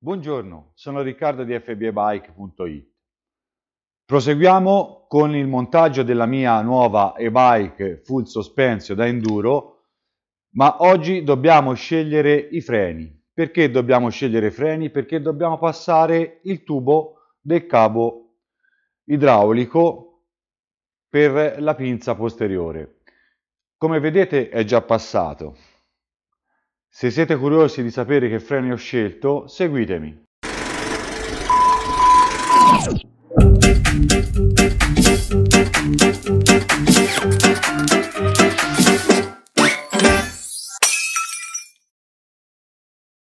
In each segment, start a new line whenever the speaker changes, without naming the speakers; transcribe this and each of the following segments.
Buongiorno, sono Riccardo di fbbike.it. Proseguiamo con il montaggio della mia nuova e-bike full sospensio da enduro, ma oggi dobbiamo scegliere i freni. Perché dobbiamo scegliere i freni? Perché dobbiamo passare il tubo del cavo idraulico per la pinza posteriore. Come vedete è già passato. Se siete curiosi di sapere che freni ho scelto, seguitemi.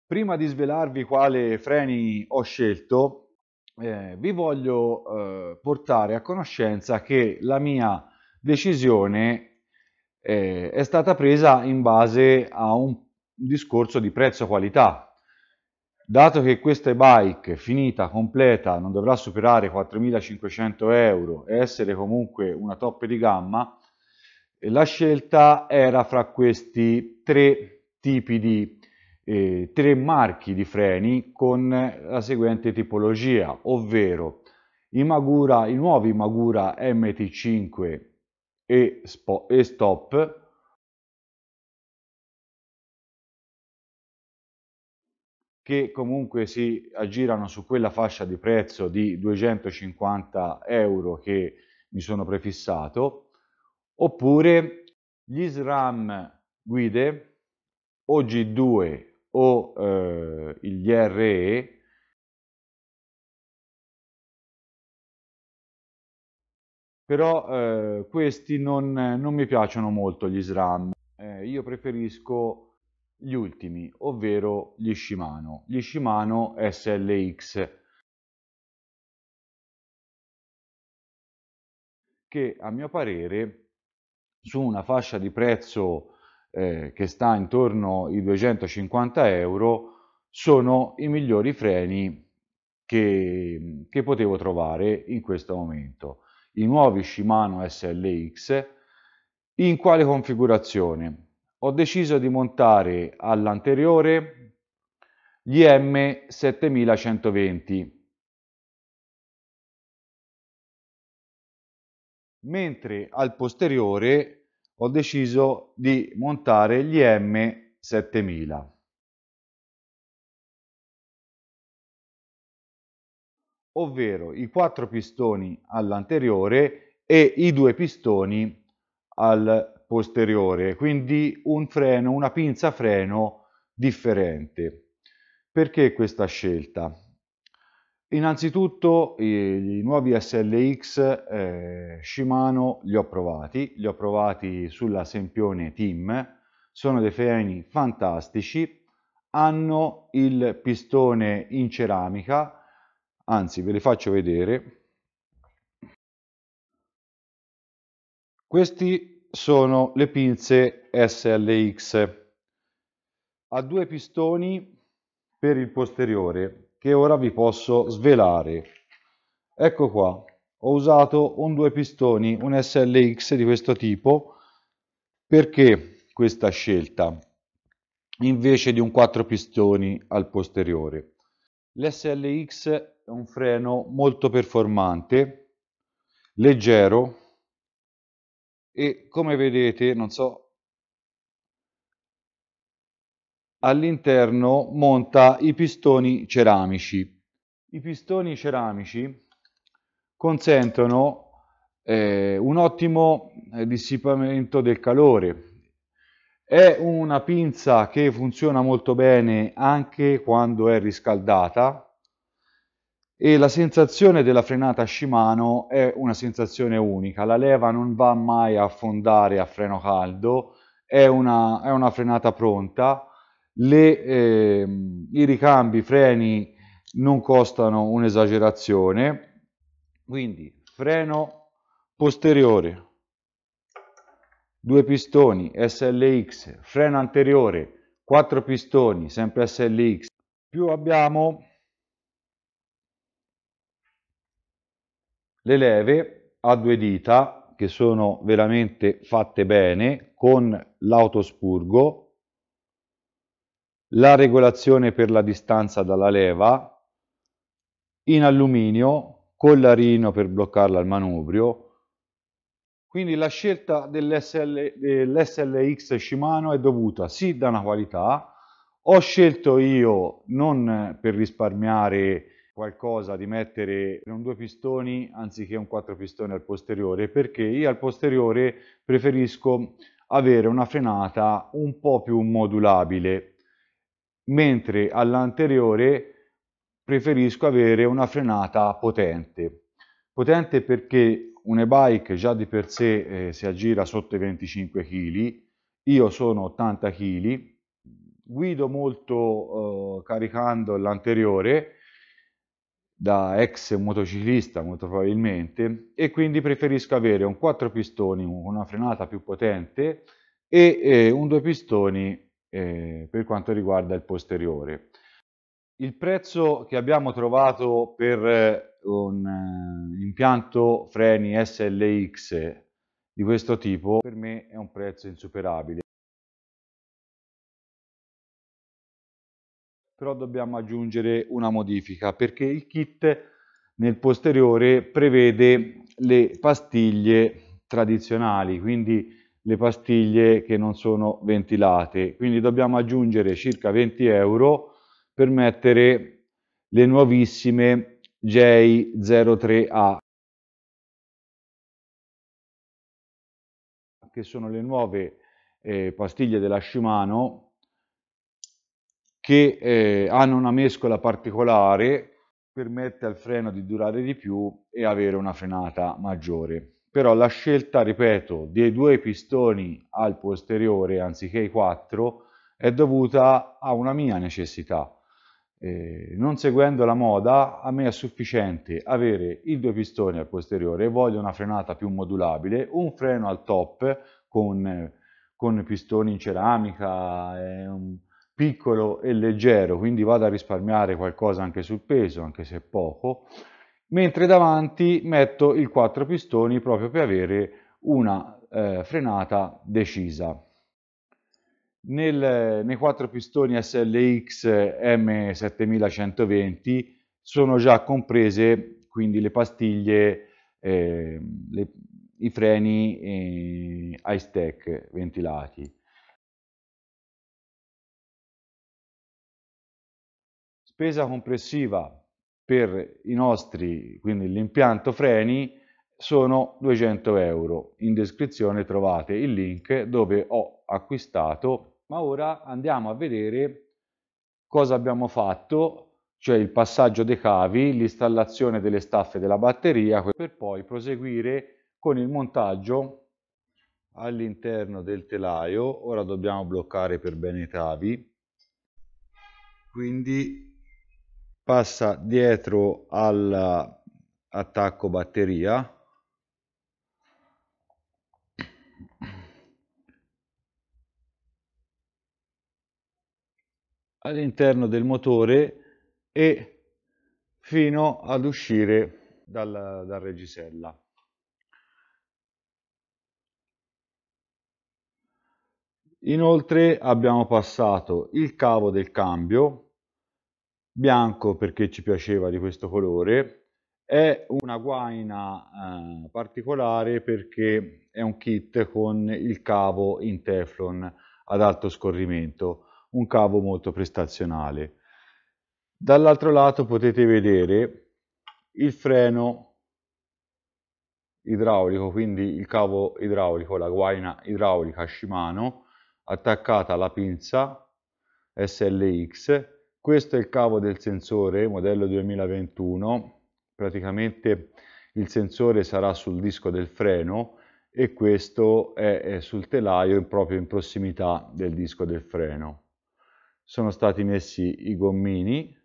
Prima di svelarvi quale freni ho scelto, eh, vi voglio eh, portare a conoscenza che la mia decisione eh, è stata presa in base a un discorso di prezzo-qualità. Dato che questa bike finita, completa, non dovrà superare i 4.500 euro e essere comunque una top di gamma, eh, la scelta era fra questi tre tipi di eh, tre marchi di freni con la seguente tipologia, ovvero i, Magura, i nuovi Magura MT5 e, e Stop che comunque si aggirano su quella fascia di prezzo di 250 euro che mi sono prefissato, oppure gli SRAM guide o g 2 o eh, il DRE però eh, questi non, non, mi piacciono molto gli SRAM, eh, io preferisco gli ultimi, ovvero gli Shimano, gli Shimano SLX, che a mio parere su una fascia di prezzo eh, che sta intorno ai 250 euro sono i migliori freni che, che potevo trovare in questo momento. I nuovi Shimano SLX in quale configurazione? ho deciso di montare all'anteriore gli M7120 mentre al posteriore ho deciso di montare gli M7000 ovvero i quattro pistoni all'anteriore e i due pistoni al posteriore, quindi un freno, una pinza freno differente. Perché questa scelta? Innanzitutto i, nuovi SLX eh, Shimano li ho provati, li ho provati sulla Sempione Team, sono dei freni fantastici, hanno il pistone in ceramica, anzi ve li faccio vedere. Questi sono le pinze SLX a due pistoni per il posteriore che ora vi posso svelare ecco qua ho usato un due pistoni un SLX di questo tipo perché questa scelta invece di un quattro pistoni al posteriore l'SLX è un freno molto performante leggero e come vedete, non so, all'interno monta i pistoni ceramici. I pistoni ceramici consentono eh, un ottimo eh, dissipamento del calore. È una pinza che funziona molto bene anche quando è riscaldata e la sensazione della frenata Shimano è una sensazione unica, la leva non va mai a affondare a freno caldo, è una, è una frenata pronta, le, eh, i ricambi, i freni non costano un'esagerazione, quindi freno posteriore, due pistoni SLX, freno anteriore, quattro pistoni sempre SLX, più abbiamo Le leve a due dita che sono veramente fatte bene con l'autospurgo, la regolazione per la distanza dalla leva, in alluminio, con l'arino per bloccarla al manubrio. Quindi la scelta dell'SL, dell'SLX Shimano è dovuta sì da una qualità, ho scelto io non per risparmiare qualcosa di mettere un due pistoni anziché un quattro pistoni al posteriore perché io al posteriore preferisco avere una frenata un po' più modulabile mentre all'anteriore preferisco avere una frenata potente potente perché un e-bike già di per sé eh, si aggira sotto i 25 kg io sono 80 kg guido molto eh, caricando l'anteriore da ex motociclista molto probabilmente e quindi preferisco avere un 4 pistoni una frenata più potente e eh, un 2 pistoni eh, per quanto riguarda il posteriore. Il prezzo che abbiamo trovato per eh, un eh, impianto freni SLX di questo tipo per me è un prezzo insuperabile. però dobbiamo aggiungere una modifica perché il kit nel posteriore prevede le pastiglie tradizionali, quindi le pastiglie che non sono ventilate. Quindi dobbiamo aggiungere circa 20 euro per mettere le nuovissime J03A, che sono le nuove eh, pastiglie della Shimano che eh, hanno una mescola particolare, permette al freno di durare di più e avere una frenata maggiore. Però la scelta, ripeto, dei due pistoni al posteriore anziché i quattro è dovuta a una mia necessità. Eh, non seguendo la moda, a me è sufficiente avere i due pistoni al posteriore, voglio una frenata più modulabile, un freno al top con, con pistoni in ceramica, eh, piccolo e leggero, quindi vado a risparmiare qualcosa anche sul peso, anche se poco, mentre davanti metto il 4 pistoni proprio per avere una eh, frenata decisa. Nel, nei 4 pistoni SLX M7120 sono già comprese quindi le pastiglie, eh, le, i freni eh, high stack ventilati. spesa complessiva per i nostri, quindi l'impianto freni, sono 200 euro. In descrizione trovate il link dove ho acquistato, ma ora andiamo a vedere cosa abbiamo fatto, cioè il passaggio dei cavi, l'installazione delle staffe della batteria, per poi proseguire con il montaggio all'interno del telaio. Ora dobbiamo bloccare per bene i cavi, quindi passa dietro all'attacco batteria all'interno del motore e fino ad uscire dal, dal regisella. Inoltre abbiamo passato il cavo del cambio bianco perché ci piaceva di questo colore, è una guaina eh, particolare perché è un kit con il cavo in teflon ad alto scorrimento, un cavo molto prestazionale. Dall'altro lato potete vedere il freno idraulico, quindi il cavo idraulico, la guaina idraulica Shimano attaccata alla pinza SLX questo è il cavo del sensore, modello 2021, praticamente il sensore sarà sul disco del freno e questo è, è sul telaio proprio in prossimità del disco del freno. Sono stati messi i gommini,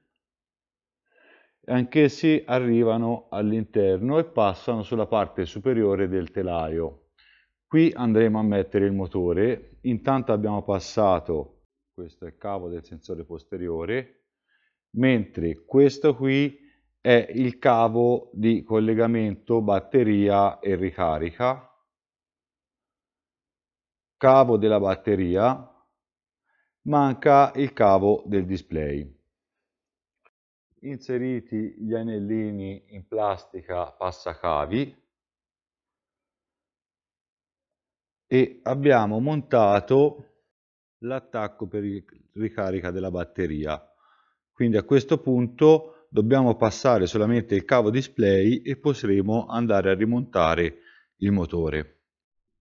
anch'essi arrivano all'interno e passano sulla parte superiore del telaio. Qui andremo a mettere il motore, intanto abbiamo passato questo è il cavo del sensore posteriore, mentre questo qui è il cavo di collegamento batteria e ricarica, cavo della batteria, manca il cavo del display. Inseriti gli anellini in plastica passacavi e abbiamo montato l'attacco per ricarica della batteria. Quindi a questo punto dobbiamo passare solamente il cavo display e potremo andare a rimontare il motore.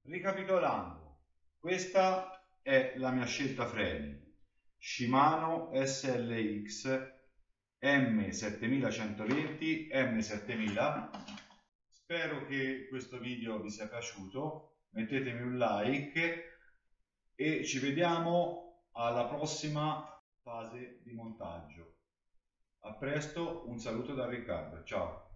Ricapitolando, questa è la mia scelta freni. Shimano SLX M7120, M7000. Spero che questo video vi sia piaciuto, mettetemi un like e ci vediamo alla prossima fase di montaggio. A presto, un saluto da Riccardo, ciao!